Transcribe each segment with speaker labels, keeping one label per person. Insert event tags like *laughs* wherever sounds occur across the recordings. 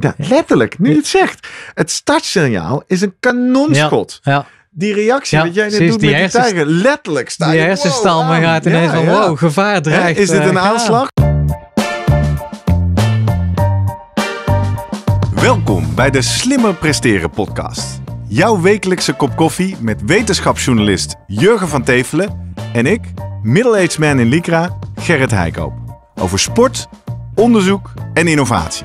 Speaker 1: Ja, letterlijk, nu het zegt. Het startsignaal is een kanonschot. Ja, Die reactie ja, dat jij net doet met die letterlijk stijgen Die hersenstal wow, gaat ineens van wow, gevaar dreigt. is dit een eh, aanslag? Welkom bij de Slimmer Presteren podcast. Jouw wekelijkse kop koffie met wetenschapsjournalist Jurgen van Tevelen en ik, middle-aged man in Lycra, Gerrit Heikoop. Over sport, onderzoek en innovatie.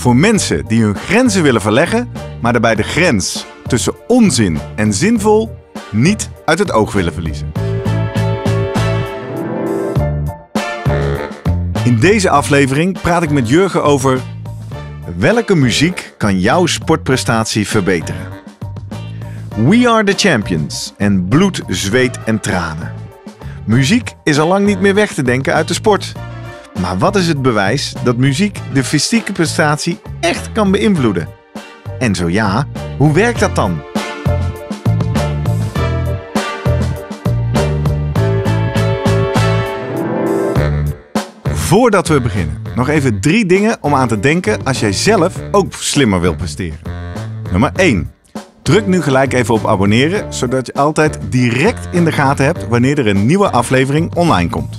Speaker 1: Voor mensen die hun grenzen willen verleggen, maar daarbij de grens tussen onzin en zinvol niet uit het oog willen verliezen. In deze aflevering praat ik met Jurgen over welke muziek kan jouw sportprestatie verbeteren. We are the champions en bloed, zweet en tranen. Muziek is al lang niet meer weg te denken uit de sport. Maar wat is het bewijs dat muziek de fysieke prestatie echt kan beïnvloeden? En zo ja, hoe werkt dat dan? Voordat we beginnen, nog even drie dingen om aan te denken als jij zelf ook slimmer wil presteren. Nummer 1. Druk nu gelijk even op abonneren, zodat je altijd direct in de gaten hebt wanneer er een nieuwe aflevering online komt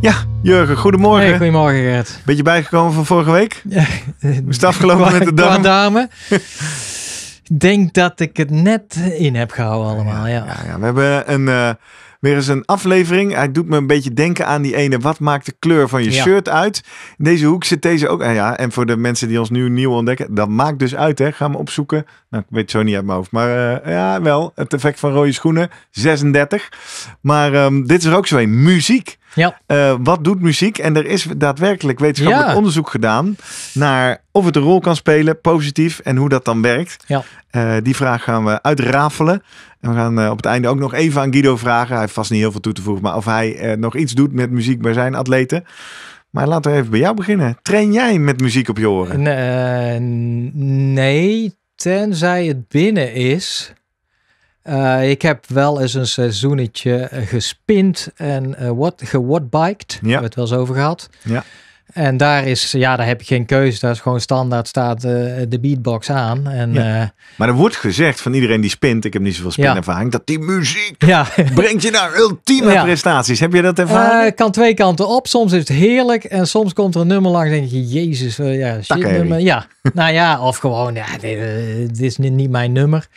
Speaker 1: Ja, Jurgen, goedemorgen. goedemorgen, Gert. Beetje bijgekomen van vorige week? *laughs* Ja. Eh, Hoe is afgelopen met de dame? *laughs* Ik denk dat ik het net in heb gehouden allemaal, ja. ja. we hebben een, eh, weer eens een aflevering. Hij doet me een beetje denken aan die ene. Wat maakt de kleur van je shirt uit? In deze hoek zit deze ook. En, eh, ja, en voor de mensen die ons nu nieuw ontdekken. Dat maakt dus uit, hè. Ga me opzoeken. Nou, ik weet zo niet uit mijn hoofd. Maar ja, wel. Het effect van rode schoenen. 36. Maar ehm, dit is er ook zo een. Muziek. Ja. Eh, wat doet muziek? En er is daadwerkelijk wetenschappelijk onderzoek gedaan naar of het een rol kan spelen, positief, en hoe dat dan werkt. Ja. Eh, die vraag gaan we uitrafelen. En we gaan eh, op het einde ook nog even aan Guido vragen. Hij heeft vast niet heel veel toe te voegen, maar of hij nog iets doet met muziek bij zijn atleten. Maar laten we even bij jou beginnen. Train jij met muziek op je oren?
Speaker 2: nee, tenzij het binnen is. Eh, ik heb wel eens een seizoenetje eh, gespint en uh, wat, gewatbiked. We hebben het wel eens over gehad. Ja. En daar is, ja, daar heb je geen keuze. Daar is gewoon standaard staat de beatbox aan. En,
Speaker 1: maar er wordt gezegd van iedereen die spint, ik heb niet zoveel spinervaring, ja. dat die muziek *laughs* brengt je naar ultieme prestaties. Heb je dat ervaren? Uh,
Speaker 2: kan twee kanten op. Soms is het heerlijk en soms komt er een nummer langs en denk je, jezus, ja, shit, nummer. Ja, *laughs* nou ja, of gewoon, ja, dit is niet mijn nummer.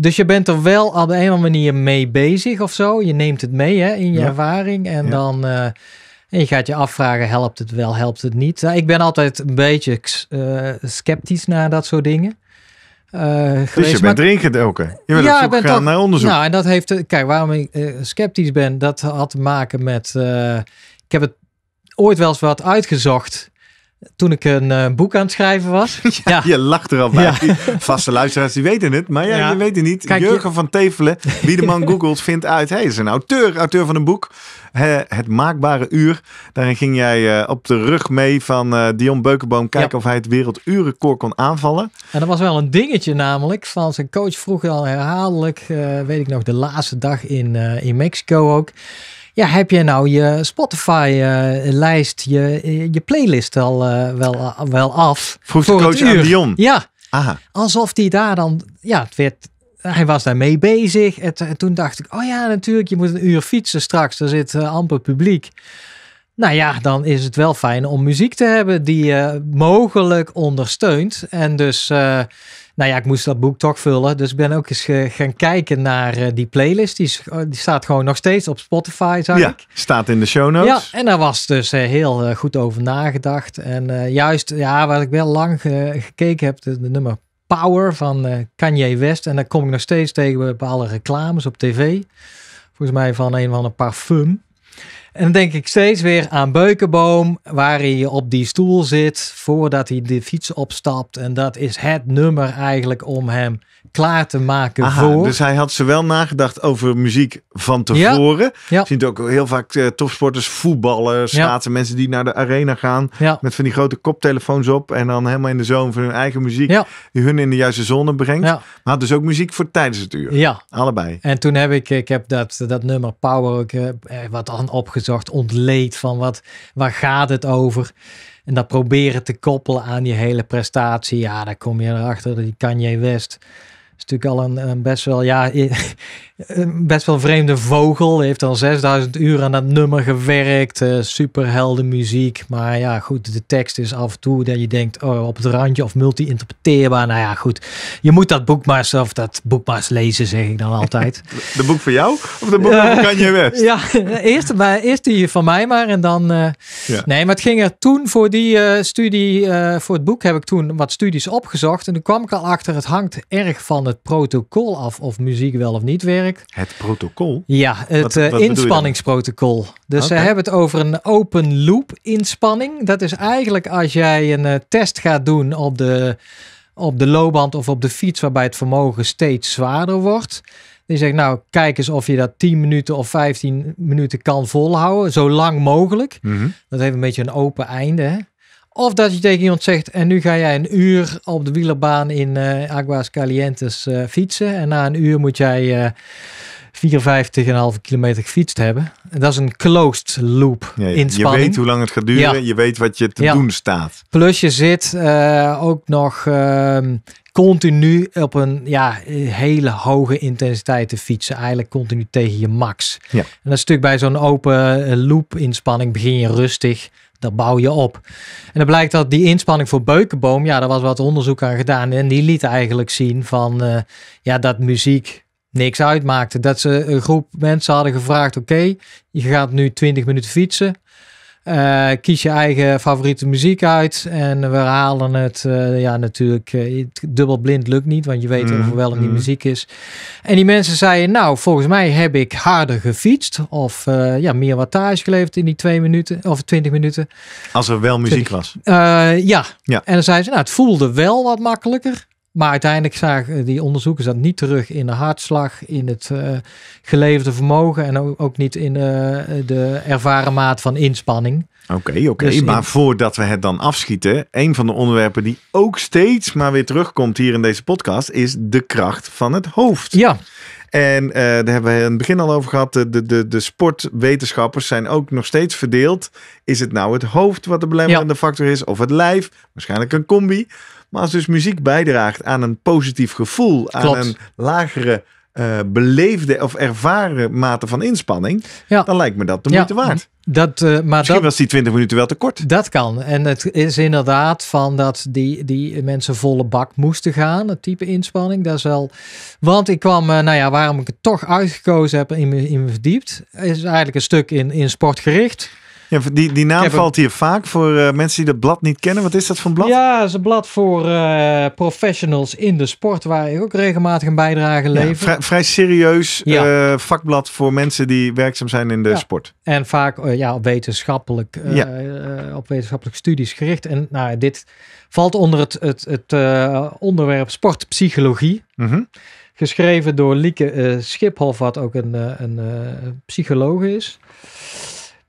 Speaker 2: Dus je bent er wel op een of andere manier mee bezig of zo. Je neemt het mee hè, in je ervaring. En dan eh, en je gaat je afvragen, helpt het wel, helpt het niet? Nou, ik ben altijd een beetje eh, sceptisch naar dat soort dingen. geweest. Eh, dus je bent drinkend elke. Je bent ja, ik zoek gaan naar onderzoek. Nou, en dat heeft... Kijk, waarom ik sceptisch ben, dat had te maken met... ik heb het ooit wel eens wat uitgezocht
Speaker 1: toen ik een eh, boek aan het schrijven was. *laughs* Ja, Je lacht er al bij. Vaste luisteraars die weten het, maar ja, je weet het niet. Jurgen van Tevelen, *laughs* wie de man googelt, vindt uit. Hij is een auteur, auteur van een boek. het maakbare uur. Daarin ging jij eh, op de rug mee van eh, Dion Beukenboom kijken of hij het werelduurrecord kon aanvallen.
Speaker 2: En dat was wel een dingetje namelijk. Van zijn coach vroeg al herhaaldelijk, weet ik nog, de laatste dag in, in Mexico ook. Ja, heb je nou je Spotify-lijst, eh, je, je playlist al eh, wel, wel af? Vroeg de coach aan Dion. Ja, Aha. alsof die daar dan, ja, het werd hij was daarmee bezig. En, toen dacht ik, oh ja, natuurlijk, je moet een uur fietsen straks. Er zit eh, amper publiek. Nou ja, dan is het wel fijn om muziek te hebben die je mogelijk ondersteunt. En dus, eh, nou ja, ik moest dat boek toch vullen. Dus ik ben ook eens gaan kijken naar eh, die playlist. Die, oh, die, staat gewoon nog steeds op Spotify,
Speaker 1: zag ja, ik. staat in de show notes. Ja,
Speaker 2: en daar was dus eh, heel goed over nagedacht. En juist, ja, waar ik wel lang gekeken heb, de, nummer Power van Kanye West. En daar kom ik nog steeds tegen bepaalde reclames op tv. Volgens mij van een van een parfum. En dan denk ik steeds weer aan Beukenboom, waar hij op die stoel zit voordat hij de fiets opstapt. En dat is het nummer eigenlijk om hem klaar te maken voor. Dus hij
Speaker 1: had wel nagedacht over muziek van tevoren. Ja. Je ziet ook heel vaak eh, topsporters, voetballers, schaatsen, mensen die naar de arena gaan. Met van die grote koptelefoons op. En dan helemaal in de zone van hun eigen muziek. Die hun in de juiste zone brengt. Maar had dus ook muziek voor tijdens het uur. Ja. Allebei.
Speaker 2: En toen heb ik, ik heb dat, dat nummer Power eh, eh, wat aan opgezocht. Ontleed van wat, waar gaat het over? En dat proberen te koppelen aan je hele prestatie. Ja, daar kom je erachter dat die Kanye West is natuurlijk al een, best wel, ja, *laughs* best wel vreemde vogel. Heeft al 6000 uur aan dat nummer gewerkt. Uh, eh, superhelden muziek. Maar ja, goed, de tekst is af en toe dat je denkt, oh, op het randje of multi-interpreteerbaar. Nou ja, goed. Je moet dat boek maar, of dat boek maar eens lezen, zeg ik dan altijd.
Speaker 1: *laughs* De boek voor jou? Of de boek uh, je *laughs* West? Ja,
Speaker 2: eerst, maar, eerst die van mij maar. En dan, eh, nee, maar het ging er toen voor die eh, studie, voor het boek heb ik toen wat studies opgezocht. En toen kwam ik al achter, het hangt erg van het protocol af of muziek wel of niet werkt. Het protocol? Ja, het eh, inspanningsprotocol. Dus ze hebben het over een open loop inspanning. Dat is eigenlijk als jij een eh, test gaat doen op de, op de loopband of op de fiets, waarbij het vermogen steeds zwaarder wordt. Die zegt, nou, kijk eens of je dat 10 minuten of 15 minuten kan volhouden. Zo lang mogelijk. Mhm. Dat heeft een beetje een open einde. Hè? Of dat je tegen iemand zegt, en nu ga jij een uur op de wielerbaan in uh, eh, Aguas Calientes eh, fietsen. En na een uur moet jij uh, eh, 54,5 kilometer gefietst hebben. En dat is een closed loop ja, inspanning. Je weet hoe lang
Speaker 1: het gaat duren, je weet wat je te doen staat.
Speaker 2: Plus je zit ook nog ehm, continu op een ja, hele hoge intensiteit te fietsen. Eigenlijk continu tegen je max. En dat stuk bij zo'n open loop inspanning begin je rustig dat bouw je op. En dan blijkt dat die inspanning voor Beukenboom, ja, daar was wat onderzoek aan gedaan. En die liet eigenlijk zien van, eh, ja, dat muziek niks uitmaakte. Dat ze een groep mensen hadden gevraagd, oké, je gaat nu 20 minuten fietsen. Eh, kies je eigen favoriete muziek uit. En we halen het, eh, ja, natuurlijk, uh, dubbel lukt niet, want je weet mm, overweldigend mm. die muziek is. En die mensen zeiden, nou, volgens mij heb ik harder gefietst of ja, meer wattage geleverd in die twee minuten of twintig minuten.
Speaker 1: Als er wel muziek was.
Speaker 2: ja. ja, en dan zeiden ze, nou, het voelde wel wat makkelijker. Maar uiteindelijk zagen die onderzoekers dat niet terug in de hartslag, in het eh, geleverde vermogen en ook, niet in eh, de ervaren maat van inspanning.
Speaker 1: Oké, oké. Dus maar voordat we het dan afschieten, een van de onderwerpen die ook steeds maar weer terugkomt hier in deze podcast is de kracht van het hoofd. Ja. En eh, daar hebben we in het begin al over gehad. De, de, de sportwetenschappers zijn ook nog steeds verdeeld. Is het nou het hoofd wat de belemmerende factor is, of het lijf? Waarschijnlijk een combi. Maar als dus muziek bijdraagt aan een positief gevoel, aan een lagere uh, beleefde of ervaren mate van inspanning, dan lijkt me dat de moeite waard. Dat, eh, maar Misschien was die 20 minuten wel te kort. Dat
Speaker 2: kan. En het is inderdaad van dat die, die mensen volle bak moesten gaan. Het type inspanning. Dat is wel. Want ik kwam, eh, nou ja, waarom ik het toch uitgekozen heb in me, in verdiept, is eigenlijk een stuk in, in sportgericht. Ja, die, die naam valt
Speaker 1: hier vaak voor eh, mensen die dat blad niet kennen.
Speaker 2: Wat is dat voor een blad? Ja, het is een blad voor eh, professionals in de sport, waar ik ook regelmatig een bijdrage lever.
Speaker 1: vrij, serieus eh, vakblad voor mensen die werkzaam zijn in de ja. sport.
Speaker 2: En vaak ja, op, wetenschappelijk, op wetenschappelijke studies gericht. En nou, dit valt onder het, het, het onderwerp sportpsychologie. Mhm. Geschreven door Lieke Schiphoff, wat ook een, een psycholoog is.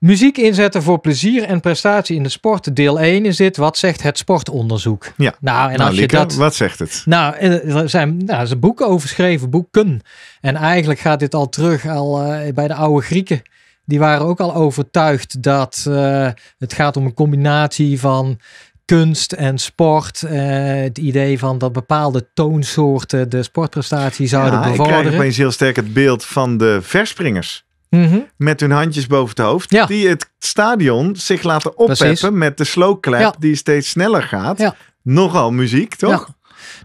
Speaker 2: Muziek inzetten voor plezier en prestatie in de sport. Deel 1 is dit. Wat zegt het sportonderzoek? Ja. Nou, en nou, als je dat. Wat zegt het? Nou, eh, er zijn, nou, er zijn boeken over geschreven, boeken. En eigenlijk gaat dit al terug al, eh, bij de oude Grieken. Die waren ook al overtuigd dat eh, het gaat om een combinatie van kunst en sport. het idee van dat bepaalde toonsoorten de sportprestatie
Speaker 1: zouden ja, bevorderen. Ik krijg opeens heel sterk het beeld van de verspringers. Mhm. Met hun handjes boven het hoofd. Die het stadion zich laten oppeppen met de slow clap die steeds sneller gaat. Nogal muziek, toch?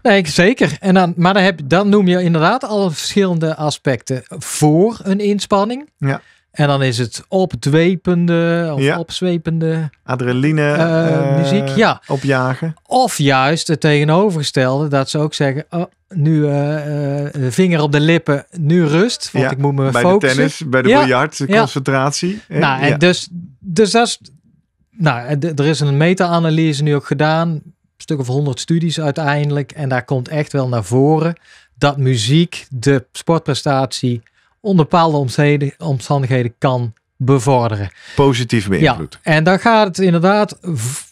Speaker 2: Nee, zeker. En dan, maar dan, heb, dan noem je inderdaad alle verschillende aspecten voor een inspanning.
Speaker 1: Ja. En dan is
Speaker 2: het opdwepende of opzwepende adrenaline eh, eh, muziek. ja. Opjagen. Of juist het tegenovergestelde, dat ze ook zeggen: oh, nu uh, vinger op de lippen, nu rust. Want ja. ik moet me bij focussen. Bij de tennis, bij de ja. de concentratie. Nou, en dus, dus dat Nou, er is een meta-analyse nu ook gedaan. Een stuk of honderd studies uiteindelijk. En daar komt echt wel naar voren dat muziek de sportprestatie onder bepaalde omstandigheden kan
Speaker 1: bevorderen. Positief beïnvloed.
Speaker 2: Ja, en dan gaat het inderdaad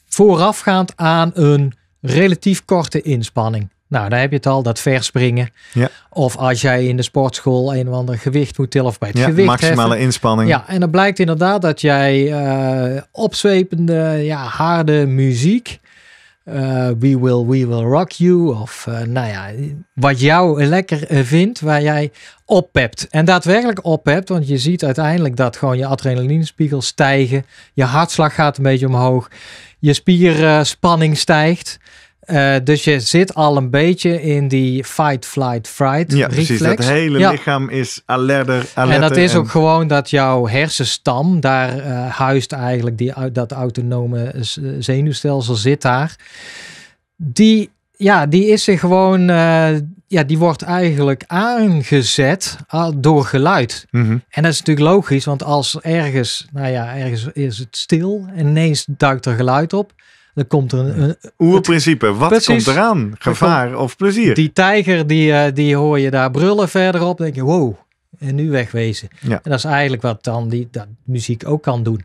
Speaker 2: voorafgaand aan een relatief korte inspanning. Nou, daar heb je het al, dat verspringen. Ja. Of als jij in de sportschool een of ander gewicht moet tillen of bij het ja, maximale inspanning. Ja, en dan blijkt inderdaad dat jij uh, opzwepende, ja, harde muziek eh, we Will We Will Rock You. Of eh, nou ja, wat jou lekker eh, vindt, waar jij oppept. En daadwerkelijk hebt, want je ziet uiteindelijk dat gewoon je adrenalinespiegels stijgen. Je hartslag gaat een beetje omhoog. Je spierspanning stijgt. Eh, dus je zit al een beetje in die fight, flight, fright
Speaker 1: ja, reflex. Precies, dat hele lichaam is alerter, En dat is ook
Speaker 2: gewoon dat jouw hersenstam, daar eh, huist eigenlijk die, dat autonome zenuwstelsel zit daar. Die, ja, die is gewoon, eh, ja, die wordt eigenlijk aangezet ah, door geluid. Mhm. En dat is natuurlijk logisch, want als ergens, nou ja, ergens is het stil en ineens duikt er geluid op dan komt er een...
Speaker 1: een Oerprincipe, wat komt eraan? Gevaar of plezier? Die
Speaker 2: tijger, die, eh, die hoor je daar brullen verderop. denk je, wow, en nu wegwezen. Ja. En dat is eigenlijk wat dan die dat muziek ook kan doen.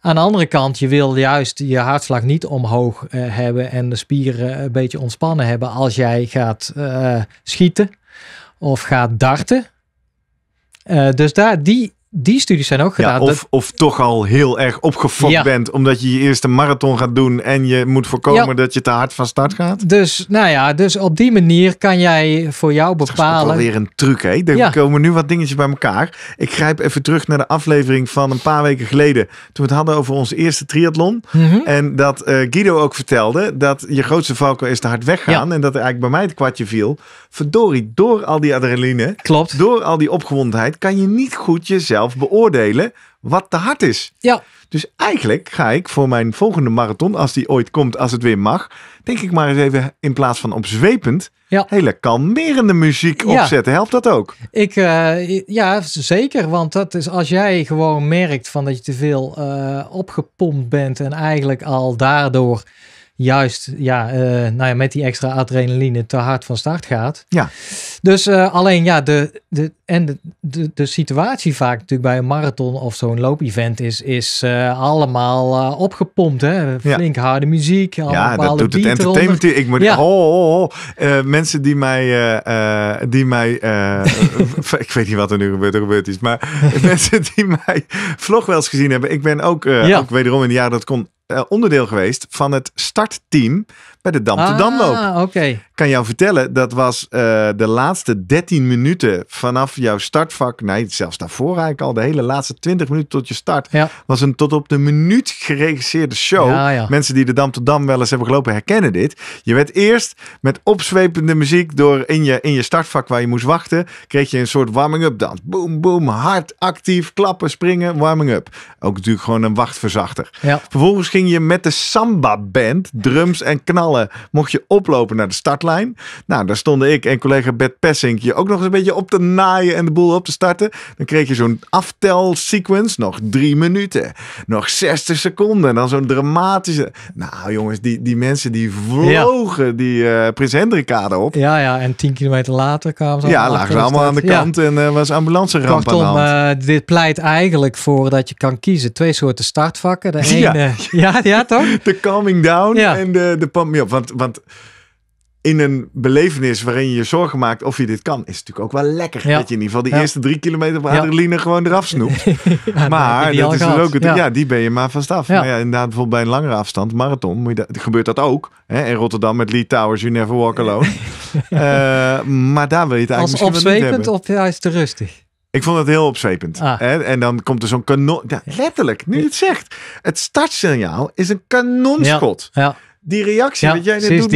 Speaker 2: Aan de andere kant, je wil juist je hartslag niet omhoog eh, hebben en de spieren eh, een beetje ontspannen hebben als jij gaat schieten of gaat darten. dus daar, die die studies zijn ook
Speaker 1: gedaan. of, of toch al heel erg opgefokt bent omdat je je eerste marathon gaat doen en je moet voorkomen dat je te hard van start gaat. Dus nou ja, dus op die manier kan jij voor jou bepalen. Dat is wel weer een truc hè. Er komen nu wat dingetjes bij elkaar. Ik grijp even terug naar de aflevering van een paar weken geleden toen we het hadden over onze eerste triathlon mhm. en dat eh, Guido ook vertelde dat je grootste valko is te hard weggaan en dat er eigenlijk bij mij het kwartje viel. Verdorie, door al die adrenaline, Klopt. door al die opgewondheid kan je niet goed jezelf beoordelen wat te hard is. Ja. Dus eigenlijk ga ik voor mijn volgende marathon, als die ooit komt, als het weer mag, denk ik maar eens even in plaats van opzwepend ja. hele kalmerende muziek opzetten. Helpt dat ook?
Speaker 2: Ik, eh, ja, zeker. Want dat is als jij gewoon merkt van dat je te veel eh, opgepompt bent en eigenlijk al daardoor juist ja, eh, nou ja, met die extra adrenaline te hard van start gaat. Ja. Dus eh, alleen ja, de, de, en de, de, situatie vaak natuurlijk bij een marathon of zo'n loopevent is, is eh, allemaal opgepompt. Hè? Flink harde muziek. Ja, dat doet het entertainment.
Speaker 1: Ik oh, mensen die mij, die mij *laughs* ik weet niet wat er nu gebeurt, er gebeurt iets. Maar *laughs* mensen die mij vlog wel eens gezien hebben. Ik ben ook, ook wederom in de jaren dat kon eh, onderdeel geweest van het startteam bij de Dam ah, te Damloop. Okay. Ik kan jou vertellen, dat was eh, de laatste 13 minuten vanaf jouw startvak. Nee, zelfs daarvoor eigenlijk al. De hele laatste 20 minuten tot je start. Was een tot op de minuut geregisseerde show. Mensen die de Dam te Dam wel eens hebben gelopen herkennen dit. Je werd eerst met opzwepende muziek door in je, in je startvak waar je moest wachten. Kreeg je een soort warming-up dans. Boom, boom, hard, actief, klappen, springen, warming-up. Ook natuurlijk gewoon een wachtverzachter. Vervolgens ging je met de samba-band, drums en knal mocht je oplopen naar de startlijn. Nou, daar stonden ik en collega Bert Pessink je ook nog eens een beetje op te naaien en de boel op te starten. Dan kreeg je zo'n aftelsequence. Nog drie minuten. Nog 60 seconden. Dan zo'n dramatische... Nou jongens, die, die mensen die vlogen die uh, Prins Hendrikade op.
Speaker 2: Ja, ja. En tien kilometer later kwamen ze Ja, lagen ze allemaal aan de kant
Speaker 1: en uh, was ambulance ramp aan de
Speaker 2: hand. Eh, dit pleit eigenlijk voor dat je kan kiezen. Twee soorten startvakken. De ene... *laughs*
Speaker 1: Ja, ja, toch? De calming down en de, de, want, want in een belevenis waarin je je zorgen maakt of je dit kan, is het natuurlijk ook wel lekker. Dat je in ieder geval die eerste drie kilometer van adrenaline gewoon eraf snoept. *laughs* maar dat is dus ook ja. die ben je maar vanaf. Maar ja, inderdaad, bijvoorbeeld bij een langere afstand, marathon, moet je dat, gebeurt dat ook. Hè? In Rotterdam met Lee Towers, You Never Walk Alone. uh, *laughs* maar daar wil je het eigenlijk Als opzwepend of juist te rustig? Ik vond het heel opzwepend. Ah. En dan komt er zo'n kanon... letterlijk, nu je het zegt. Het startsignaal is een kanonschot. ja die reactie ja, dat jij net doet met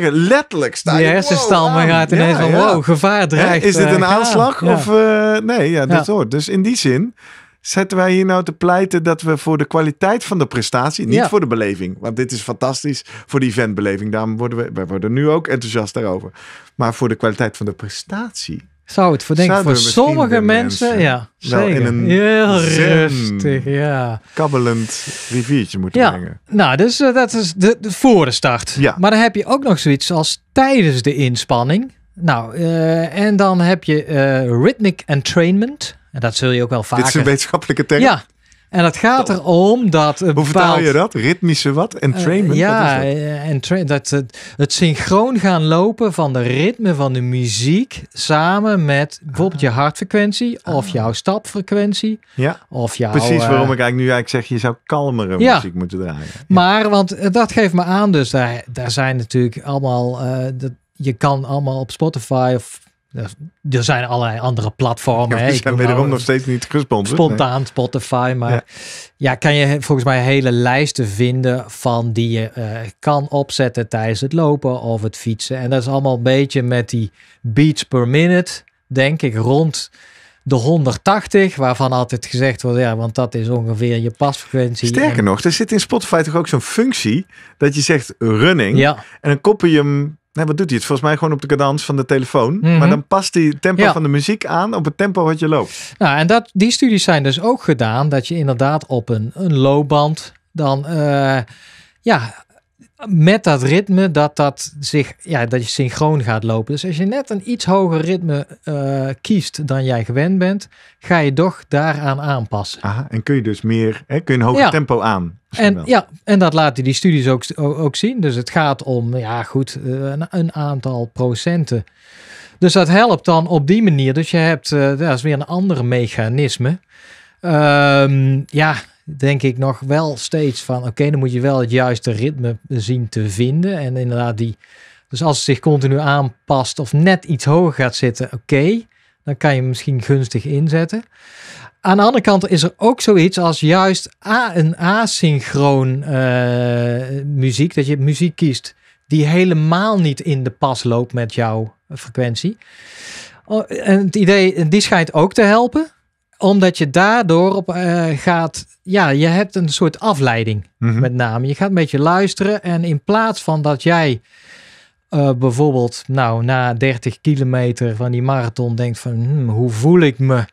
Speaker 1: die, Letterlijk staan. Die hersenstal wow, gaat ineens ja, van wow, gevaar dreigt. Is dit eh, een aanslag? Of eh, nee, ja, dat hoort. Dus in die zin zetten wij hier nou te pleiten dat we voor de kwaliteit van de prestatie, niet voor de beleving, want dit is fantastisch voor die eventbeleving. Daarom worden we, wij worden nu ook enthousiast daarover. Maar voor de kwaliteit van de prestatie
Speaker 2: zou het voor, denk, voor sommige mensen, mensen, ja, zeker. in een heel rustig, ja. kabbelend riviertje moeten ja. brengen. Nou, dus eh, dat is de, de, voor de start. Ja. Maar dan heb je ook nog zoiets als tijdens de inspanning. Nou, eh, en dan heb je eh, rhythmic entrainment.
Speaker 1: En dat zul je ook wel vaker... Dit is een wetenschappelijke term. Ja,
Speaker 2: en dat gaat erom dat. Hoe vertaal je dat?
Speaker 1: Ritmische wat?
Speaker 2: Entrainment? Eh, uh, ja, eh, eh, en dat het, synchroon gaan lopen van de ritme van de muziek samen met bijvoorbeeld je ah. hartfrequentie of ah. jouw stapfrequentie.
Speaker 1: Ja, of jouw, precies waarom ik eigenlijk nu eigenlijk zeg, je zou kalmere muziek moeten draaien. Ja.
Speaker 2: Maar, want dat geeft me aan, dus daar, daar zijn natuurlijk allemaal, dat, je kan allemaal op Spotify of er zijn allerlei andere platformen. Ja, zijn wederom nog steeds
Speaker 1: niet gesponsord. Spontaan
Speaker 2: Spotify. Maar ja. kan je volgens mij hele lijsten vinden van die je eh, kan opzetten tijdens het lopen of het fietsen. En dat is allemaal een beetje met die beats per minute, denk ik, rond de 180, waarvan altijd gezegd wordt, ja, want dat
Speaker 1: is ongeveer je pasfrequentie. Sterker nog, er zit in Spotify toch ook zo'n functie dat je zegt running ja. en dan koppel je hem Nee, wat doet hij? Het volgens mij gewoon op de cadans van de telefoon. Mhm. Maar dan past die tempo van de muziek aan op het tempo wat je loopt.
Speaker 2: Nou, en dat, die studies zijn dus ook gedaan dat je inderdaad op een, een loopband dan eh, ja, met dat ritme dat, dat, zich, ja, dat je synchroon gaat lopen. Dus als je net een iets hoger ritme eh, kiest dan jij gewend bent, ga je toch daaraan aanpassen. Aha, en kun
Speaker 1: je dus meer, hè, kun je een hoger tempo aan. En, ja,
Speaker 2: en dat laten die studies ook, ook zien. Dus het gaat om, ja goed, eh, een, een aantal procenten. Dus dat helpt dan op die manier. Dus je hebt, uh, dat is weer een ander mechanisme. Ehm, ja, denk ik nog wel steeds van oké, dan moet je wel het juiste ritme zien te vinden. En inderdaad, die, dus als het zich continu aanpast of net iets hoger gaat zitten, oké, dan kan je hem misschien gunstig inzetten. Aan de andere kant is er ook zoiets als juist a, een asynchroon uh, muziek, dat je muziek kiest die helemaal niet in de pas loopt met jouw frequentie. Oh, en het idee, die schijnt ook te helpen omdat je daardoor op, eh, gaat, ja, je hebt een soort afleiding mhm. met name. Je gaat een beetje luisteren en in plaats van dat jij eh, bijvoorbeeld, nou, na 30 kilometer van die marathon denkt van, hmm, hoe voel ik me?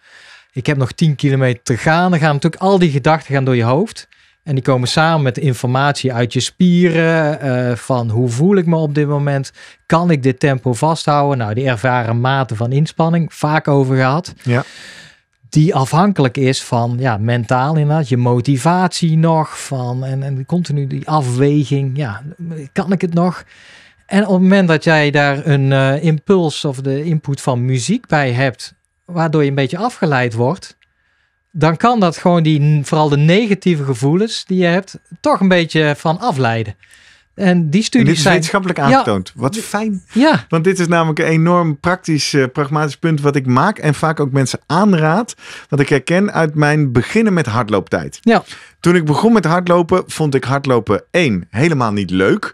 Speaker 2: Ik heb nog 10 kilometer te gaan. Dan gaan natuurlijk al die gedachten gaan door je hoofd. En die komen samen met informatie uit je spieren. Eh, van hoe voel ik me op dit moment? Kan ik dit tempo vasthouden? Nou, die ervaren mate van inspanning, vaak over gehad. Ja die afhankelijk is van ja, mentaal inderdaad, je motivatie nog, van, en, en continu die afweging, ja, kan ik het nog? En op het moment dat jij daar een eh, impuls of de input van muziek bij hebt, waardoor je een beetje afgeleid wordt, dan kan dat gewoon die, vooral de negatieve gevoelens die je hebt, toch een beetje van afleiden. En die studies en dit is zijn... wetenschappelijk aangetoond. wat fijn.
Speaker 1: Ja. Want dit is namelijk een enorm praktisch, eh, pragmatisch punt wat ik maak. En vaak ook mensen aanraad. Wat ik herken uit mijn beginnen met hardlooptijd. Ja. Toen ik begon met hardlopen, vond ik hardlopen één, helemaal niet leuk. *laughs*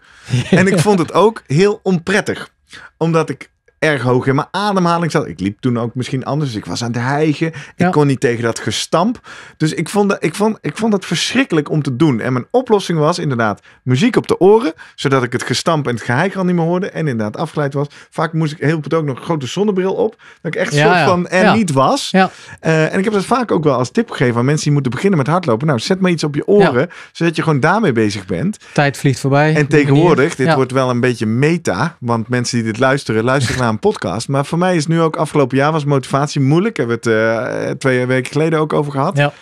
Speaker 1: En ik vond het ook heel onprettig. Omdat ik erg hoog in mijn ademhaling zat. Ik liep toen ook misschien anders. ik was aan het hijgen. Ik kon niet tegen dat gestamp. Dus ik vond, dat, ik, vond, ik vond dat verschrikkelijk om te doen. En mijn oplossing was inderdaad muziek op de oren. Zodat ik het gestamp en het geheik al niet meer hoorde. En inderdaad afgeleid was. Vaak moest ik heel goed ook nog een grote zonnebril op. Dat ik echt ja, soort van er niet was. Eh, en ik heb dat vaak ook wel als tip gegeven aan mensen die moeten beginnen met hardlopen. Nou, zet maar iets op je oren. Zodat je gewoon daarmee bezig bent. Tijd vliegt voorbij. En tegenwoordig, dit wordt wel een beetje meta. Want mensen die dit luisteren, luisteren naar *laughs* een podcast. Maar voor mij is nu ook afgelopen jaar was motivatie moeilijk. Hebben we het eh, twee weken geleden ook over gehad. Ja.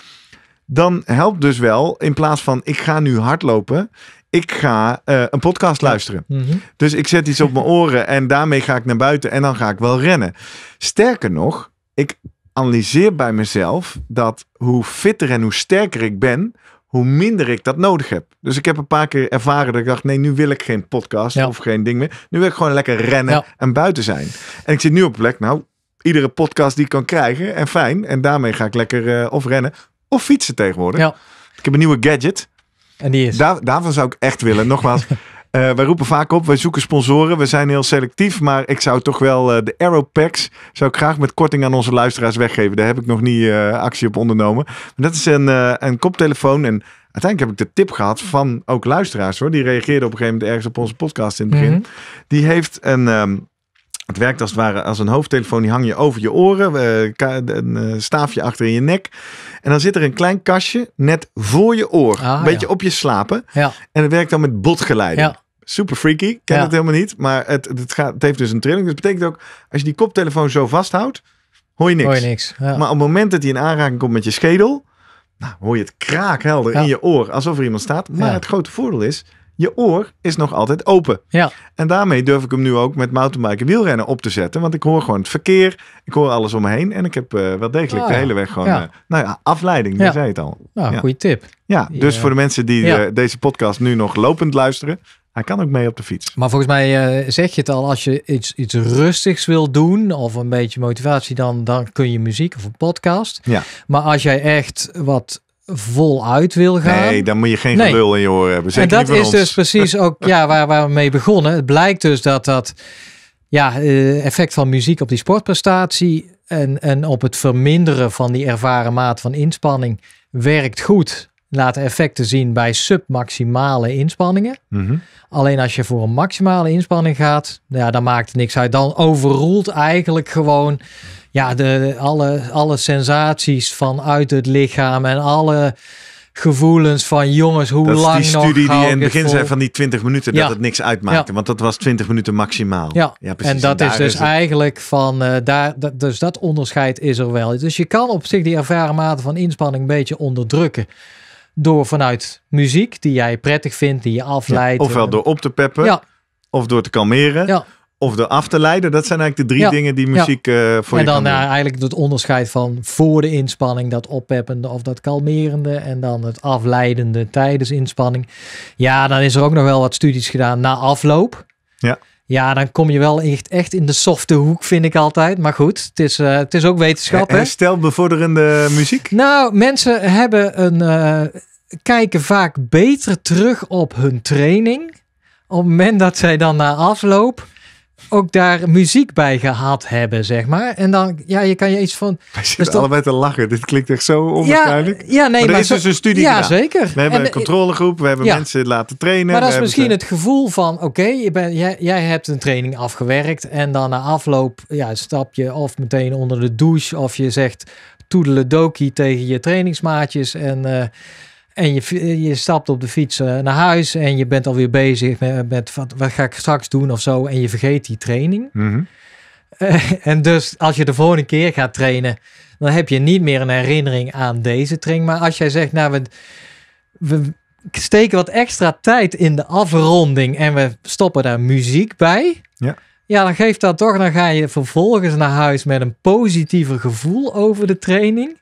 Speaker 1: Dan helpt dus wel, in plaats van ik ga nu hardlopen, ik ga uh, een podcast luisteren. Mhm. Dus ik zet iets op mijn oren en daarmee ga ik naar buiten en dan ga ik wel rennen. Sterker nog, ik analyseer bij mezelf dat hoe fitter en hoe sterker ik ben, hoe minder ik dat nodig heb. Dus ik heb een paar keer ervaren dat ik dacht: nee, nu wil ik geen podcast of geen ding meer. Nu wil ik gewoon lekker rennen en buiten zijn. En ik zit nu op een plek, nou, iedere podcast die ik kan krijgen en fijn. En daarmee ga ik lekker eh, of rennen of fietsen tegenwoordig. Ja. Ik heb een nieuwe gadget. En die is. Daar, daarvan zou ik echt willen, nogmaals. *laughs* Eh, wij roepen vaak op, wij zoeken sponsoren. We zijn heel selectief, maar ik zou toch wel eh, de Arrow Packs zou ik graag met korting aan onze luisteraars weggeven. Daar heb ik nog niet eh, actie op ondernomen. Maar dat is een, een koptelefoon en uiteindelijk heb ik de tip gehad van ook luisteraars hoor. Die reageerden op een gegeven moment ergens op onze podcast in het begin. Mhm. Die heeft een... Ehm, het werkt als het ware als een hoofdtelefoon. Die hang je over je oren, eh, een eh, staafje achter in je nek. En dan zit er een klein kastje net voor je oor. Ah, een beetje op je slapen. Ja. En het werkt dan met botgeleiding. Super freaky, ken het helemaal niet. Maar het, het, gaat, het heeft dus een trilling. Dus dat betekent ook, als je die koptelefoon zo vasthoudt, hoor je niks. Hoor je niks maar op het moment dat die in aanraking komt met je schedel, nou, hoor je het kraakhelder in je oor, alsof er iemand staat. Maar het grote voordeel is, je oor is nog altijd open. Ja. En daarmee durf ik hem nu ook met en wielrennen op te zetten. Want ik hoor gewoon het verkeer, ik hoor alles om me heen. En ik heb eh, wel degelijk ah, de hele weg gewoon... Eh, nou ja, afleiding, je zei het al. Nou, goede tip. Ja, dus eh, voor de mensen die deze podcast nu nog lopend luisteren... Hij kan ook mee op de fiets.
Speaker 2: Maar volgens mij zeg je het al, als je iets, iets rustigs wil doen of een beetje motivatie, dan, dan kun je muziek of een podcast. Ja. Maar als jij echt wat voluit wil gaan. Nee, dan moet je geen nee. gelul in je
Speaker 1: oren hebben. Zeker en dat is dus precies
Speaker 2: ook *laughs* ja, waar, waar we mee begonnen. Het blijkt dus dat dat ja, eh, effect van muziek op die sportprestatie en, en op het verminderen van die ervaren maat van inspanning werkt goed. Laat effecten zien bij submaximale inspanningen. Mhm. Alleen als je voor een maximale inspanning gaat, ja, dan maakt het niks uit. Dan overroelt eigenlijk gewoon ja, de, alle, alle sensaties vanuit het lichaam en alle gevoelens van jongens, hoe lang nog? Dat is die studie die in het begin zei van die
Speaker 1: 20 minuten, dat het niks uitmaakte. Want dat was 20 minuten maximaal. Ja, ja precies. En dat is dus
Speaker 2: eigenlijk van, eh, daar, dus dat onderscheid is er wel. Dus je kan op zich die ervaren mate van inspanning een beetje onderdrukken.
Speaker 1: Door vanuit muziek die jij prettig vindt, die je afleidt. ofwel eh, door op te peppen. Of door te kalmeren of de af te leiden. Dat zijn eigenlijk de drie dingen die muziek ja. uh, eh, voor en je En dan
Speaker 2: eigenlijk het onderscheid van voor de inspanning, dat opheppende of dat kalmerende. En dan het afleidende tijdens inspanning. Ja, dan is er ook nog wel wat studies gedaan na afloop. Ja. Ja, dan kom je wel echt, echt in de softe hoek, vind ik altijd. Maar goed, het is, eh, het is ook wetenschap. bevorderende muziek? Nou, mensen hebben een, eh, kijken vaak beter terug op hun training. Op het moment dat zij dan na afloop ook daar muziek bij gehad hebben, zeg maar. En dan, ja, je kan je iets van... Wij dus zitten dus allebei
Speaker 1: te lachen. Dit klinkt echt zo onwaarschijnlijk. Ja, nee, maar, er is dus een studie Ja, zeker. We hebben een controlegroep, we hebben mensen laten trainen. Maar dat is misschien
Speaker 2: het gevoel van, oké, jij, jij hebt een training afgewerkt en dan na afloop ja, stap je of meteen onder de douche of je zegt dokie tegen je trainingsmaatjes en... Eh, en je, eh, je stapt op de fiets eh, naar huis en je bent alweer bezig eh, met, wat, wat, ga ik straks doen of zo. En je vergeet die training. Mhm. en dus als je de volgende keer gaat trainen, dan heb je niet meer een herinnering aan deze training. Maar als jij zegt, nou, we, we steken wat extra tijd in de afronding en we stoppen daar muziek bij. Ja. Ja, dan geeft dat toch. Dan ga je vervolgens naar huis met een positiever gevoel over de training.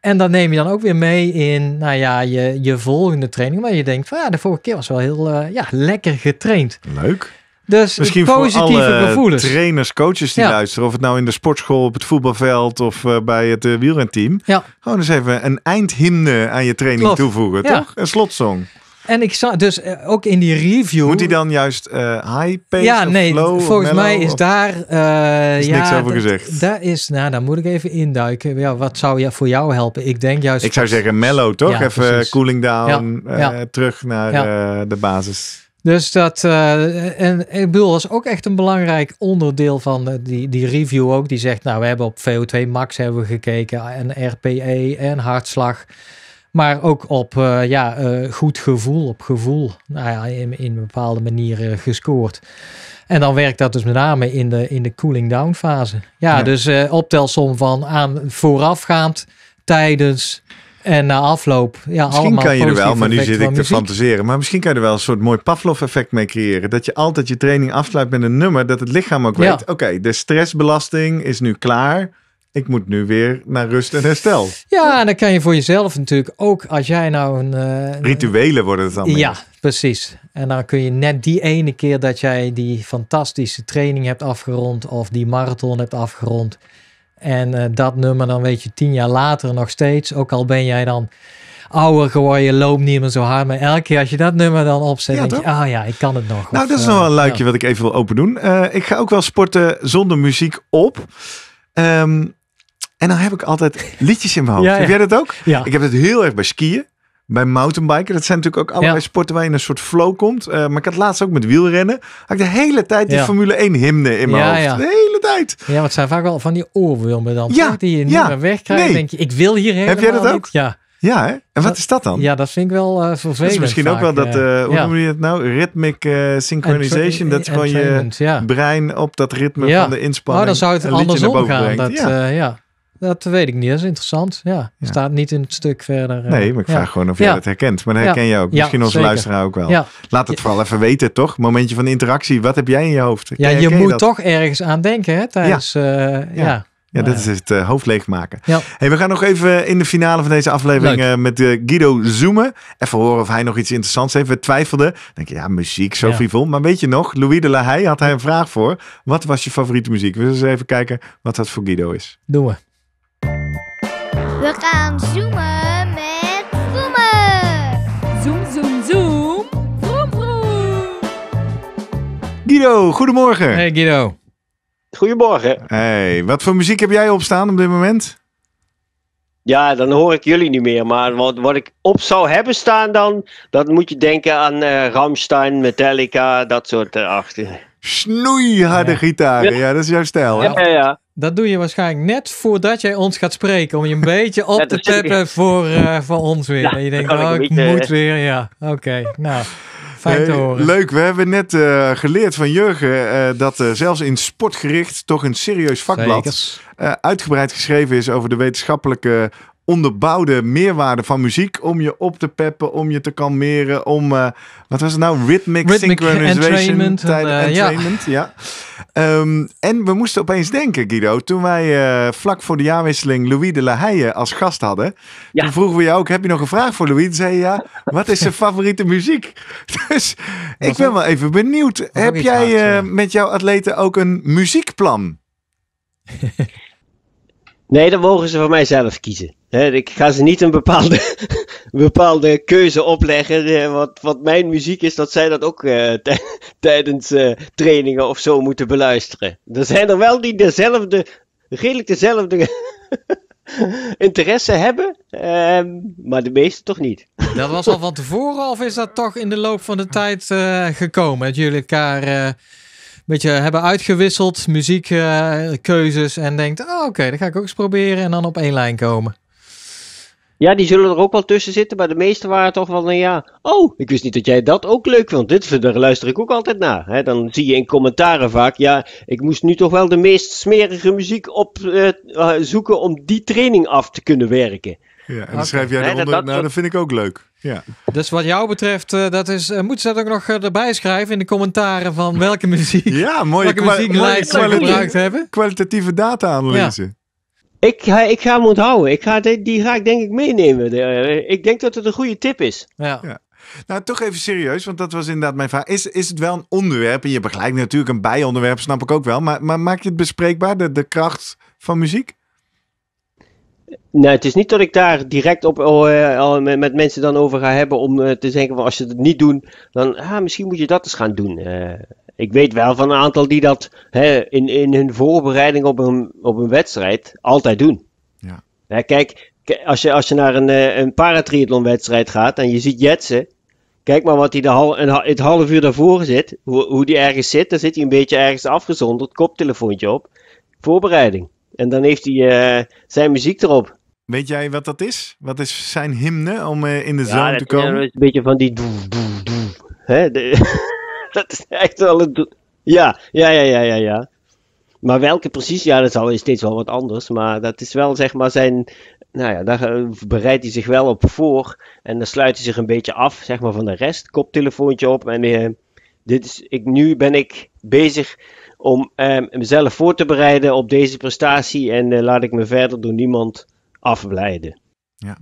Speaker 2: En dat neem je dan ook weer mee in nou ja, je, je volgende training. Maar je denkt van ja, de vorige keer was wel heel eh, ja, lekker getraind. Leuk. Dus Misschien positieve voor alle
Speaker 1: trainers, coaches die luisteren. Of het nou in de sportschool, op het voetbalveld of eh, bij het uh, wielrenteam. Ja. Gewoon eens even een eindhymne aan je training toevoegen, toch? Een slotsong en ik zag dus eh, ook in die review. Moet hij dan juist uh, high pace? Ja, nee. volgens mij is daar. Uh, ja, niks over gezegd. Daar
Speaker 2: is, nou, daar moet ik even induiken. Ja, wat zou je voor jou helpen? Ik denk juist. Ik zou zeggen mellow, toch? even cooling down, terug naar
Speaker 1: de basis.
Speaker 2: Dus dat, uh, en ik bedoel, dat ook echt een belangrijk onderdeel van die, die review ook. Die zegt, nou, we hebben op VO2 Max hebben we gekeken en RPE en hartslag. Maar ook op eh, ja, eh, goed gevoel, op gevoel, nou ja, in, in bepaalde manieren gescoord. En dan werkt dat dus met name in de, in de cooling down fase. Ja, dus eh, optelsom van aan voorafgaand, tijdens en na afloop. Ja, misschien kan je er wel, maar nu zit ik
Speaker 1: te fantaseren. Maar misschien kan je er wel een soort mooi Pavlov-effect mee creëren. Dat je altijd je training afsluit met een nummer, dat het lichaam ook weet. Oké, de stressbelasting is nu klaar ik moet nu weer naar rust en herstel. *laughs*
Speaker 2: Ja, en dan kan je voor jezelf natuurlijk ook, als jij nou een... Uh,
Speaker 1: Rituelen worden het dan. Ja,
Speaker 2: precies. En dan kun je net die ene keer dat jij die fantastische training hebt afgerond of die marathon hebt afgerond. En eh, dat nummer dan weet je tien jaar later nog steeds, ook al ben jij dan ouder geworden, je loopt niet meer zo hard. Maar elke keer als je dat nummer dan opzet, ja, denk je, ah oh ja, ik kan het nog. Nou, dat is eh, nog wel een luikje
Speaker 1: wat ik even wil open doen. ik ga ook wel sporten zonder muziek op. Um, en dan heb ik altijd liedjes in mijn hoofd. Heb jij dat ook? Ja. Ik heb het heel erg bij skiën. Bij mountainbiken, dat zijn natuurlijk ook allerlei sporten waar je een soort flow komt. Eh, maar ik had laatst ook met wielrennen. Had ik de hele tijd die Formule 1 hymne in mijn hoofd. De hele tijd. Ja, want het zijn vaak wel van die oorwurmen dan. Ja. Toch? Die je niet meer weg Nee. denk je, ik wil hier Heb jij dat ook? Ja. Ja, hè? En wat is dat
Speaker 2: dan? Ja, dat vind ik wel uh, vervelend. misschien ook wel dat, eh, hoe noem
Speaker 1: je het nou? Rhythmic synchronization. Dat is gewoon je brein op dat ritme van de inspanning. Oh, dan zou het andersom gaan. Dat, ja.
Speaker 2: Dat weet ik niet. Dat is interessant. Ja, staat niet in het stuk verder. Eh, nee, maar ik vraag gewoon of jij het
Speaker 1: herkent. Maar dat herken jij ook. Misschien onze luisteraar ook wel. Laat het vooral even weten, toch? Momentje van interactie. Wat heb jij in je hoofd? Ja, je, moet toch
Speaker 2: ergens aan denken, hè? Tijdens, ja. Eh,
Speaker 1: ja, dit eh. is het hoofd leegmaken. Ja. Hey, we gaan nog even in de finale van deze aflevering met Guido zoomen. Even horen of hij nog iets interessants heeft. We twijfelden. denk je, ja, muziek, zo frivol. Maar weet je nog, Louis de La Haye had hij een vraag voor. Wat was je favoriete muziek? We zullen eens even kijken wat dat voor Guido is. Doen we. We gaan zoomen met vroemen. Zoom, zoom, zoom. Vroom, vroom. Guido, goedemorgen. Hey Guido. Goedemorgen. Hey, wat voor muziek heb jij opstaan op dit moment?
Speaker 3: Ja, dan hoor ik jullie niet meer. Maar wat, wat ik op zou hebben staan dan, dat moet je denken aan eh, Ramstein, Metallica, dat soort
Speaker 1: uh, achter. Snoeiharde ja. gitaren, ja. dat is jouw stijl. Hè? Ja, ja, dat doe je waarschijnlijk
Speaker 2: net voordat jij ons gaat spreken. Om je een beetje op te teppen voor, eh, voor ons weer. Ja, en je denkt, oh, ik, moet eh, weer. Ja,
Speaker 1: oké. nou.
Speaker 2: Fijn te horen.
Speaker 1: leuk, we hebben net eh, geleerd van Jurgen dat zelfs in sportgericht toch een serieus vakblad uitgebreid geschreven is over de wetenschappelijke onderbouwde meerwaarde van muziek om je op te peppen, om je te kalmeren, om eh, wat was het nou? Rhythmic, Rhythmic synchronization. En, eh, ja. Ehm, en we moesten opeens denken, Guido, toen wij eh, vlak voor de jaarwisseling Louis de La Haye als gast hadden, ja. vroegen we jou ook, heb je nog een vraag voor Louis? zei je ja, wat is zijn *laughs* favoriete muziek? *laughs* Dus ik ben wel even benieuwd, heb jij met jouw atleten ook een muziekplan?
Speaker 3: nee, dan mogen ze van mij zelf kiezen ik ga ze niet een bepaalde, *laughs* bepaalde keuze opleggen. Eh, wat, wat mijn muziek is, dat zij dat ook eh, *laughs* tijdens eh, trainingen of zo moeten beluisteren. Er zijn er wel die dezelfde, redelijk dezelfde *laughs* interesse hebben, ehm, maar de meeste toch niet.
Speaker 2: Dat was al van tevoren, of is dat toch in de loop van de tijd gekomen? Dat jullie elkaar een beetje hebben uitgewisseld, muziekkeuzes en denkt, oh, oké, dan dat ga ik ook eens proberen en dan op één lijn komen.
Speaker 3: Ja, die zullen er ook wel tussen zitten, maar de meeste waren toch wel, een nou ja, oh, ik wist niet dat jij dat ook leuk vond. Dit daar luister ik ook altijd naar. Dan zie je in commentaren vaak, ja, ik moest nu toch wel de meest smerige muziek opzoeken eh, eh, om die training af te kunnen werken.
Speaker 1: Ja, en dan schrijf jij eronder, nee, nou, dat vind ik ook leuk.
Speaker 2: Ja. Dus wat jou betreft, eh, dat is, uh, moet ze dat ook nog erbij schrijven in de commentaren van welke muziek, ja, mooie, welke muzieklijst gebruikt
Speaker 1: hebben? Kwalitatieve data-analyse.
Speaker 3: Ik, ik ga hem onthouden. Ik ga, die ga ik denk ik meenemen. Eh, ik denk dat het een goede tip is.
Speaker 1: ja. ja. Nou, toch even serieus, want dat was inderdaad mijn vraag. Is, is het wel een onderwerp? En je begeleidt natuurlijk een bijonderwerp, snap ik ook wel. Maar, maar maak je het bespreekbaar, de, kracht van muziek?
Speaker 3: Nou, het is niet dat ik daar direct op, oh, eh, met mensen dan over ga hebben om eh, te denken van als je het niet doet, dan ah, misschien moet je dat eens gaan doen. Uh, ik weet wel van een aantal die dat hè, in, in hun voorbereiding op een, op een wedstrijd altijd doen. Ja. kijk, als je, als je naar een, eh, een wedstrijd gaat en je ziet Jetsen, kijk maar wat hij de hal, een, het half uur daarvoor zit, hoe, hoe die ergens zit, dan zit hij een beetje ergens afgezonderd, koptelefoontje op, voorbereiding. En dan heeft hij eh, zijn muziek erop.
Speaker 1: Weet jij wat dat is? Wat is zijn hymne om eh, in de zaal te komen? Ja, een beetje van die doe, doe, doe. Hè, de... *laughs*
Speaker 3: *laughs* dat is echt wel het doel. Ja, ja, ja, ja, ja, ja. Maar welke precies, ja, dat is al steeds wel wat anders. Maar dat is wel zeg maar zijn. Nou ja, daar eh, bereidt hij zich wel op voor. En dan sluit hij zich een beetje af, zeg maar, van de rest. Koptelefoontje op. En uh, dit is, ik, nu ben ik bezig om ehm, mezelf voor te bereiden op deze prestatie. En eh, laat ik me verder door niemand afleiden.
Speaker 1: Ja.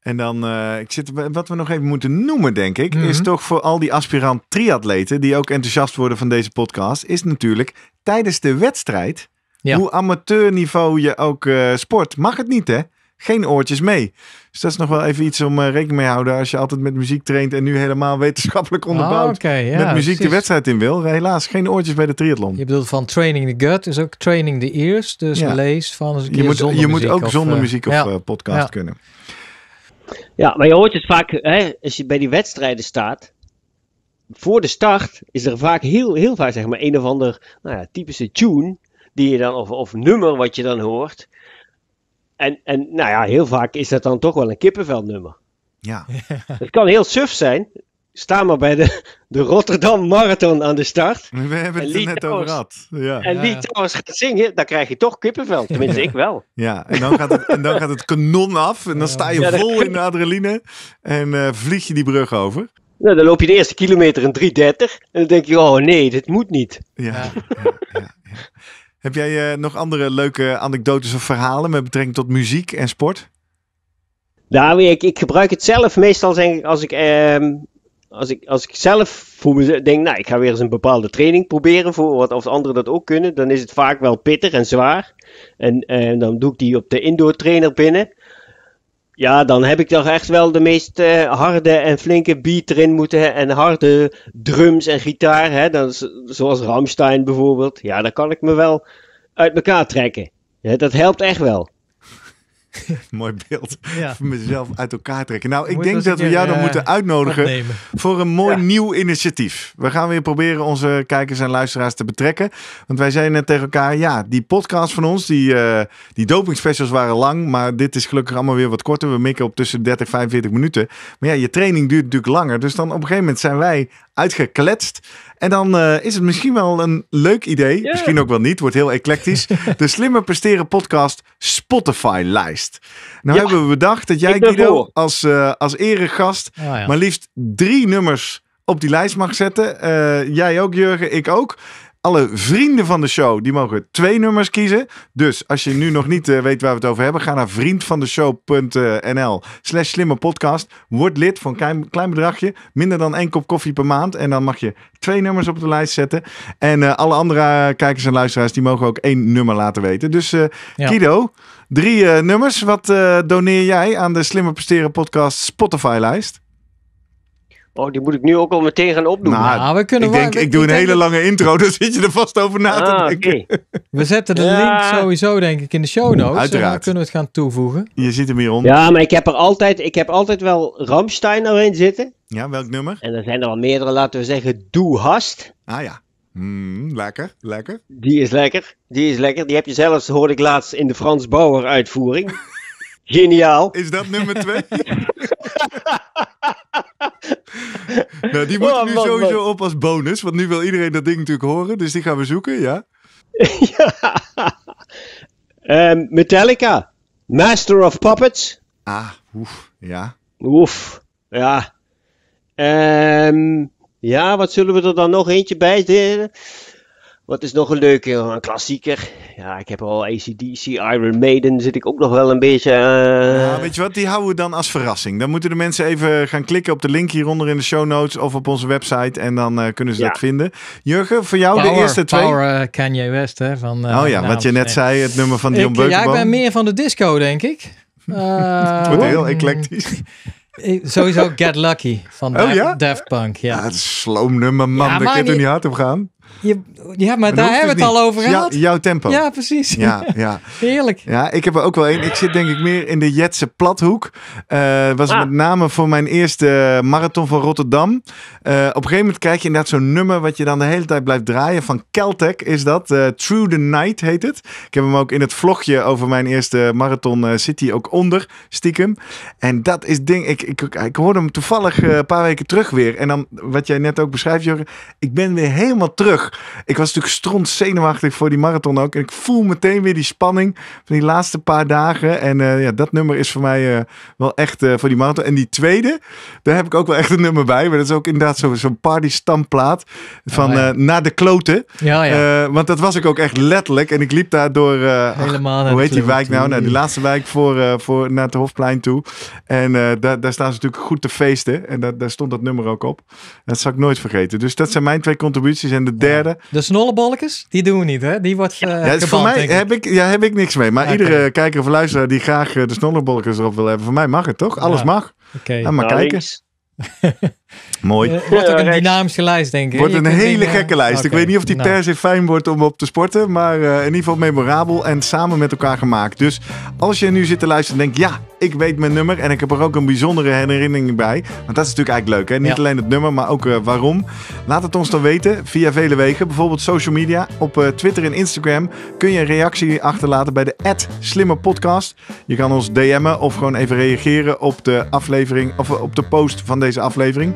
Speaker 1: En dan, eh, ik zit, wat we nog even moeten noemen, denk ik, is mhm. toch voor al die aspirant triatleten die ook enthousiast worden van deze podcast, is natuurlijk tijdens de wedstrijd, ja. hoe amateurniveau je ook eh, sport, mag het niet hè? Geen oortjes mee. Dus dat is nog wel even iets om eh, rekening mee te houden als je altijd met muziek traint en nu helemaal wetenschappelijk ah, onderbouwd met muziek de
Speaker 2: wedstrijd in wil. Helaas, geen oortjes bij de triathlon. Je bedoelt van training the gut is ook training the ears, dus
Speaker 3: lees
Speaker 1: van eens een keer je moet, Je moet ook zonder muziek of podcast kunnen.
Speaker 3: Ja, maar je hoort het vaak, hè, als je bij die wedstrijden staat, voor de start is er vaak heel, heel vaak zeg maar een of ander nou ja, typische tune die je dan, of, of nummer wat je dan hoort. En, en nou ja, heel vaak is dat dan toch wel een kippenvelnummer. Ja. Het kan heel suf zijn, sta maar bij de, de Rotterdam Marathon aan de start. We hebben het er net over gehad. Ja, en die ja. gaat zingen, dan krijg je toch kippenvel. Tenminste, ik wel. Ja, en dan,
Speaker 1: gaat het, en dan gaat het kanon af. En dan sta je vol in de *laughs* adrenaline. En eh, vlieg je die brug over. Nou, dan loop je de eerste kilometer in 3.30. En dan denk je, oh nee, dit moet niet. ja. Heb jij eh, nog andere leuke anekdotes of verhalen met betrekking tot muziek en sport? Nou, ik, ik
Speaker 3: gebruik het zelf meestal als ik, als ik ehm, als ik, als ik zelf voor me denk, nou, ik ga weer eens een bepaalde training proberen voor wat of anderen dat ook kunnen, dan is het vaak wel pittig en zwaar. En, dan doe ik die op de indoor trainer binnen. Ja, dan heb ik toch echt wel de meest eh, harde en flinke beat erin moeten. En harde drums en gitaar. Hè? Dan, zoals Ramstein bijvoorbeeld. Ja, dan kan ik me wel uit elkaar trekken.
Speaker 1: Ja, dat helpt echt wel. *laughs* Mooi beeld. Voor mezelf uit elkaar trekken. Nou, ik denk dus dat we jou dan eh, moeten uitnodigen voor een mooi nieuw initiatief. We gaan weer proberen onze kijkers en luisteraars te betrekken. Want wij zeiden net tegen elkaar, ja, die podcast van ons, die, uh, die doping specials waren lang. Maar dit is gelukkig allemaal weer wat korter. We mikken op tussen 30 45 minuten. Maar ja, je training duurt natuurlijk langer. Dus dan op een gegeven moment zijn wij uitgekletst. En dan eh, is het misschien wel een leuk idee. Misschien ook wel niet. Wordt heel eclectisch. *laughs* de Slimmer Presteren podcast Spotify lijst. Nou hebben we bedacht dat jij Guido als, uh, als eregast ah, maar liefst drie nummers op die lijst mag zetten. Eh, jij ook Jurgen, ik ook. Alle vrienden van de show, die mogen twee nummers kiezen. Dus als je nu nog niet eh, weet waar we het over hebben, ga naar vriendvandeshow.nl slash slimme podcast. Word lid voor een klein, bedragje. Minder dan één kop koffie per maand. En dan mag je twee nummers op de lijst zetten. En eh, alle andere kijkers en luisteraars, die mogen ook één nummer laten weten. Dus uh, eh, Kido, drie nummers. Wat doneer jij aan de Slimmer Presteren podcast Spotify lijst?
Speaker 3: Oh, die moet ik nu ook al meteen gaan opdoen. Nou, nou we kunnen ik, denk, ik doe een hele lange
Speaker 1: intro, *laughs* daar zit je er vast over na te ah, denken. *laughs* We zetten de link sowieso,
Speaker 2: denk ik, in de show notes. Uiteraard. Dan kunnen we het gaan toevoegen. Je ziet hem hieronder. Ja, maar
Speaker 3: ik heb er altijd, ik heb altijd wel Ramstein erin zitten. Ja, welk nummer? En er zijn er al meerdere, laten we zeggen, Doe Hast. Ah ja. Hmm, lekker, lekker. Die is lekker, die is lekker. Die heb je zelfs, hoorde ik laatst, in de Frans Bauer uitvoering. *laughs* Geniaal. Is dat nummer twee? *laughs*
Speaker 1: nou, die moet oh, nu sowieso op als bonus, want nu wil iedereen dat ding natuurlijk horen, dus die gaan we zoeken, ja? ja. *laughs* Ehm, Metallica, Master of Puppets. Ah, oef, ja.
Speaker 3: Oef, ja. Um, ja, wat zullen we er dan nog eentje bij wat is nog een leuke, een klassieker. Ja, ik heb al ACDC, Iron Maiden, zit ik ook nog wel een beetje... Eh, ja,
Speaker 1: weet je wat, die houden we dan als verrassing. Dan moeten de mensen even gaan klikken op de link hieronder in de show notes of op onze website en dan eh, kunnen ze dat vinden. Jurgen, voor jou de eerste twee?
Speaker 2: Power uh, Kanye West, hè. Van, oh ja, wat nou, je net zei,
Speaker 1: het nummer van Dion Beukenboom. Ja, ik ben meer
Speaker 2: van de disco, denk ik. *laughs* het wordt heel eclectisch. *laughs* Sowieso Get Lucky van oh, Daft, ja? Punk. Ja. ja ah, het is een sloom nummer, man. Ja, ik kan er niet hard op gaan. Je,
Speaker 1: ja, maar daar hebben we het al over gehad. jouw tempo. Ja,
Speaker 2: precies. Ja, *laughs*
Speaker 1: ja. Heerlijk. Ja, ik heb er ook wel één. Ik zit denk ik meer in de Jetse plathoek. Uh, was ah. met name voor mijn eerste marathon van Rotterdam. Eh, op een gegeven moment krijg je inderdaad zo'n nummer wat je dan de hele tijd blijft draaien. Van Caltech is dat. Uh, eh, True the Night heet het. Ik heb hem ook in het vlogje over mijn eerste marathon City ook onder. Stiekem. En dat is ding. Ik, ik, ik, ik hoorde hem toevallig een paar weken terug weer. En dan wat jij net ook beschrijft, Jorgen. Ik ben weer helemaal terug. Ik was natuurlijk stront zenuwachtig voor die marathon ook. En ik voel meteen weer die spanning van die laatste paar dagen. En eh, ja, dat nummer is voor mij eh, wel echt eh, voor die marathon. En die tweede, daar heb ik ook wel echt een nummer bij. Maar dat is ook inderdaad zo'n party stamplaat van oh, Naar de kloten. Ja, ja. want dat was ik ook echt letterlijk. En ik liep daar door, Helemaal ach, hoe heet die wijk nou? naar nou, die laatste wijk voor, voor, naar het Hofplein toe. En daar, daar staan ze natuurlijk goed te feesten. En daar, daar stond dat nummer ook op. Dat zal ik nooit vergeten. Dus dat zijn mijn twee contributies. En de derde derde.
Speaker 2: De snollebolletjes, die doen we niet, hè? Die wordt uh, voor mij heb
Speaker 1: ik, ja, heb ik niks mee. Maar iedere kijker of luisteraar die graag eh, de snollebolletjes erop wil hebben, voor mij mag het toch? Alles mag.
Speaker 2: Oké. Nou, maar *laughs* Mooi. Eh, wordt ook een dynamische lijst, denk ik. Wordt een hele gekke eh, lijst. Ik weet niet of die nou. per
Speaker 1: se fijn wordt om op te sporten, maar eh, in ieder geval memorabel en samen met elkaar gemaakt. Dus als je nu zit te luisteren en denkt, ja, ik weet mijn nummer en ik heb er ook een bijzondere herinnering bij. Want dat is natuurlijk eigenlijk leuk, hè? Niet alleen het nummer, maar ook waarom. Laat het ons dan weten via vele wegen, bijvoorbeeld social media. Op Twitter en Instagram kun je een reactie achterlaten bij de Slimme Podcast. Je kan ons DM'en of gewoon even reageren op de aflevering of op de post van deze aflevering.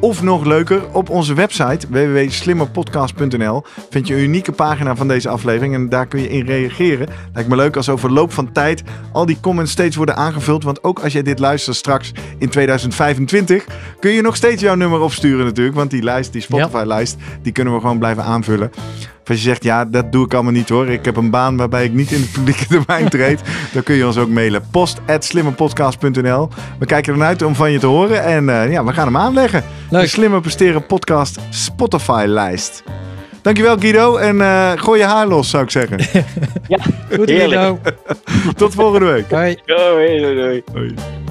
Speaker 1: Of nog leuker, op onze website www.slimmerpodcast.nl vind je een unieke pagina van deze aflevering en daar kun je in reageren. Lijkt me leuk als over loop van tijd al die comments steeds worden aangevuld, want ook als jij dit luistert straks in 2025 kun je nog steeds jouw nummer opsturen natuurlijk, want die lijst, die Spotify-lijst, die kunnen we gewoon blijven aanvullen. als je zegt, ja, dat doe ik allemaal niet hoor. Ik heb een baan waarbij ik niet in de publieke *laughs* domein treed. dan kun je ons ook mailen. Post at We kijken ernaar uit om van je te horen. En eh, ja, we gaan hem aanleggen. De Slimmer Presteren podcast Spotify-lijst. Dankjewel Guido en eh, gooi je haar los zou ik zeggen. *laughs* ja, goed Guido. *laughs* Tot volgende week. Hoi. doei, doei.